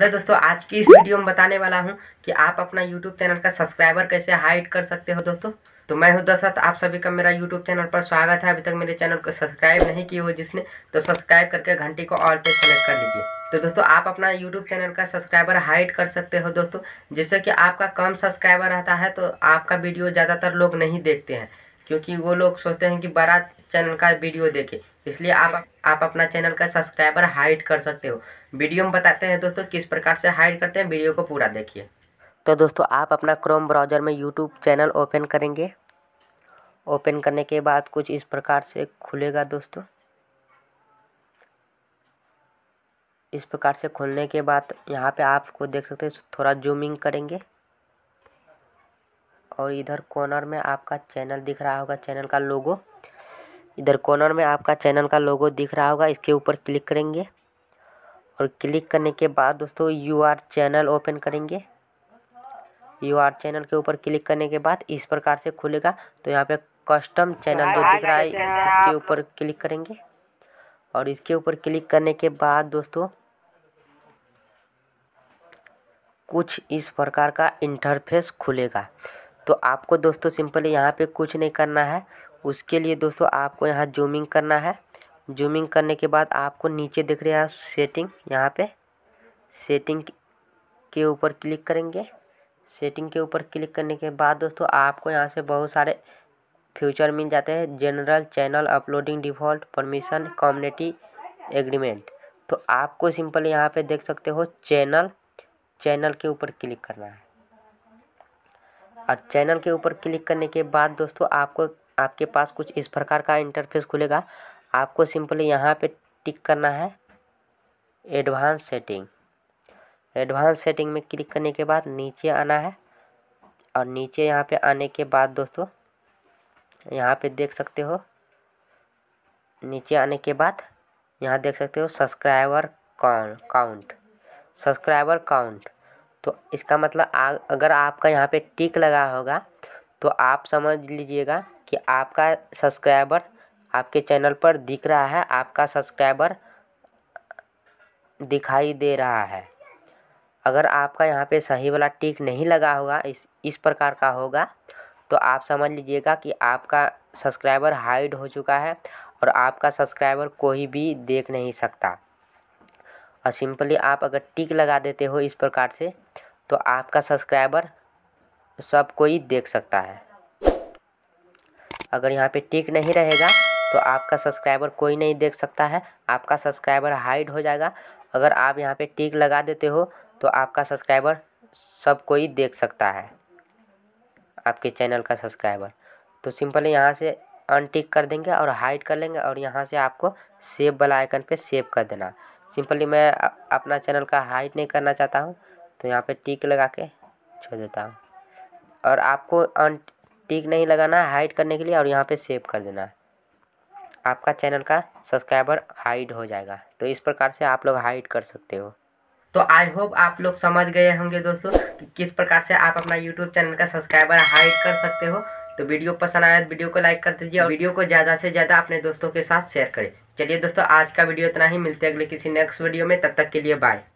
hello दोस्तों आज की इस वीडियो में बताने वाला हूं कि आप अपना यूट्यूब चैनल का सब्सक्राइबर कैसे हाइड कर सकते हो दोस्तों तो मैं हूं दशरथ आप सभी का मेरा यूट्यूब चैनल पर स्वागत है अभी तक मेरे चैनल को सब्सक्राइब नहीं किए हो जिसने तो सब्सक्राइब करके घंटी को ऑल पे सेलेक्ट कर लीजिए तो दोस्तों आप अपना यूट्यूब चैनल का सब्सक्राइबर हाइड कर सकते हो दोस्तों जिससे कि आपका कम सब्सक्राइबर रहता है तो आपका वीडियो ज़्यादातर लोग नहीं देखते हैं क्योंकि वो लोग सोचते हैं कि बड़ा चैनल का वीडियो देखें इसलिए आप आप अपना चैनल का सब्सक्राइबर हाइड कर सकते हो वीडियो में बताते हैं दोस्तों किस प्रकार से हाइड करते हैं वीडियो को पूरा देखिए तो दोस्तों आप अपना क्रोम ब्राउज़र में यूट्यूब चैनल ओपन करेंगे ओपन करने के बाद कुछ इस प्रकार से खुलेगा दोस्तों इस प्रकार से खोलने के बाद यहाँ पे आपको देख सकते हैं थोड़ा जूमिंग करेंगे और इधर कॉर्नर में आपका चैनल दिख रहा होगा चैनल का लोगो इधर कॉर्नर में आपका चैनल का लोगो दिख रहा होगा इसके ऊपर क्लिक करेंगे और क्लिक करने के बाद दोस्तों यू आर चैनल ओपन करेंगे यू आर चैनल के ऊपर क्लिक करने के बाद इस प्रकार से खुलेगा तो यहाँ पे कस्टम चैनल जो दिख रहा है इसके ऊपर क्लिक करेंगे और इसके ऊपर क्लिक करने के बाद दोस्तों कुछ इस प्रकार का इंटरफेस खुलेगा तो आपको दोस्तों सिंपली यहाँ पे कुछ नहीं करना है उसके लिए दोस्तों आपको यहाँ जूमिंग करना है जूमिंग करने के बाद आपको नीचे दिख रहा है सेटिंग यहाँ पे सेटिंग के ऊपर क्लिक करेंगे सेटिंग के ऊपर क्लिक करने के बाद दोस्तों आपको यहाँ से बहुत सारे फ्यूचर मिल जाते हैं general channel uploading default permission community agreement तो आपको सिंपल यहाँ पे देख सकते हो चैनल चैनल के ऊपर क्लिक करना है और चैनल के ऊपर क्लिक करने के बाद दोस्तों आपको आपके पास कुछ इस प्रकार का इंटरफेस खुलेगा आपको सिंपली यहाँ पे टिक करना है एडवांस सेटिंग एडवांस सेटिंग में क्लिक करने के बाद नीचे आना है और नीचे यहाँ पे आने के बाद दोस्तों यहाँ पे देख सकते हो नीचे आने के बाद यहाँ देख सकते हो subscriber count count subscriber count तो इसका मतलब आ अगर आपका यहाँ पर टिक लगा होगा तो आप समझ लीजिएगा कि आपका सब्सक्राइबर आपके चैनल पर दिख रहा है आपका सब्सक्राइबर दिखाई दे रहा है अगर आपका यहाँ पे सही वाला टिक नहीं लगा होगा इस इस प्रकार का होगा तो आप समझ लीजिएगा कि आपका सब्सक्राइबर हाइड हो चुका है और आपका सब्सक्राइबर कोई भी देख नहीं सकता और सिंपली आप अगर टिक लगा देते हो इस प्रकार से तो आपका सब्सक्राइबर सब कोई देख सकता है अगर यहाँ पे टिक नहीं रहेगा तो आपका सब्सक्राइबर कोई नहीं देख सकता है आपका सब्सक्राइबर हाइड हो जाएगा अगर आप यहाँ पे टिक लगा देते हो तो आपका सब्सक्राइबर सब कोई देख सकता है आपके चैनल का सब्सक्राइबर तो सिंपली यहाँ से अनटिक कर देंगे और हाइड कर लेंगे और यहाँ से आपको सेव वाला आइकन पे सेव कर देना सिंपली मैं अपना चैनल का हाइट नहीं करना चाहता हूँ तो यहाँ पे टिक लगा के छोड़ देता हूँ और आपको टिक नहीं लगाना है हाइट करने के लिए और यहाँ पे सेव कर देना है आपका चैनल का सब्सक्राइबर हाइड हो जाएगा तो इस प्रकार से आप लोग हाइड कर सकते हो तो आई होप आप लोग समझ गए होंगे दोस्तों कि किस प्रकार से आप अपना यूट्यूब चैनल का सब्सक्राइबर हाइड कर सकते हो तो वीडियो पसंद आया तो वीडियो को लाइक कर दीजिए और वीडियो को ज़्यादा से ज़्यादा अपने दोस्तों के साथ शेयर करें चलिए दोस्तों आज का वीडियो इतना ही मिलते हैं अगले किसी नेक्स्ट वीडियो में तब तक के लिए बाय